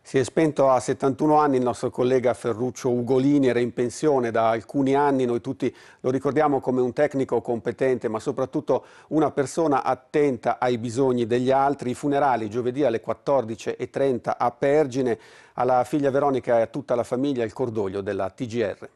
Si è spento a 71 anni il nostro collega Ferruccio Ugolini, era in pensione da alcuni anni, noi tutti lo ricordiamo come un tecnico competente ma soprattutto una persona attenta ai bisogni degli altri. I funerali giovedì alle 14.30 a Pergine, alla figlia Veronica e a tutta la famiglia il cordoglio della TGR.